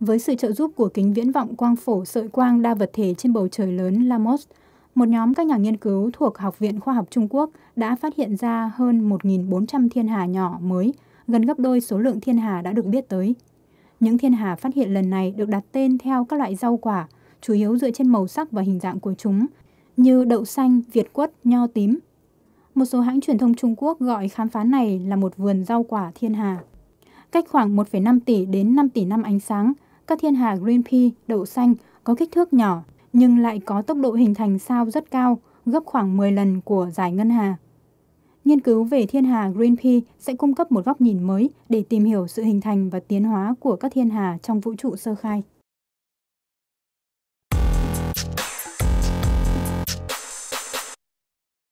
Với sự trợ giúp của kính viễn vọng quang phổ sợi quang đa vật thể trên bầu trời lớn Lamos, một nhóm các nhà nghiên cứu thuộc Học viện Khoa học Trung Quốc đã phát hiện ra hơn 1.400 thiên hà nhỏ mới, gần gấp đôi số lượng thiên hà đã được biết tới. Những thiên hà phát hiện lần này được đặt tên theo các loại rau quả, chủ yếu dựa trên màu sắc và hình dạng của chúng, như đậu xanh, việt quất, nho tím. Một số hãng truyền thông Trung Quốc gọi khám phá này là một vườn rau quả thiên hà. Cách khoảng 1,5 tỷ đến 5 tỷ năm ánh sáng – các thiên hà green pea, đậu xanh có kích thước nhỏ nhưng lại có tốc độ hình thành sao rất cao, gấp khoảng 10 lần của giải ngân hà. Nghiên cứu về thiên hà green pea sẽ cung cấp một góc nhìn mới để tìm hiểu sự hình thành và tiến hóa của các thiên hà trong vũ trụ sơ khai.